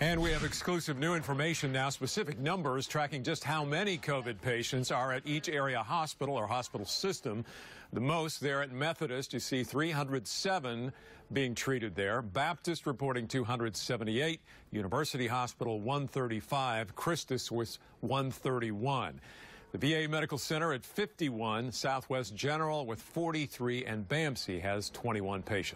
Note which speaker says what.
Speaker 1: And we have exclusive new information now, specific numbers tracking just how many COVID patients are at each area hospital or hospital system. The most there at Methodist, you see 307 being treated there. Baptist reporting 278, University Hospital 135, Christus was 131. The VA Medical Center at 51, Southwest General with 43, and BAMSI has 21 patients.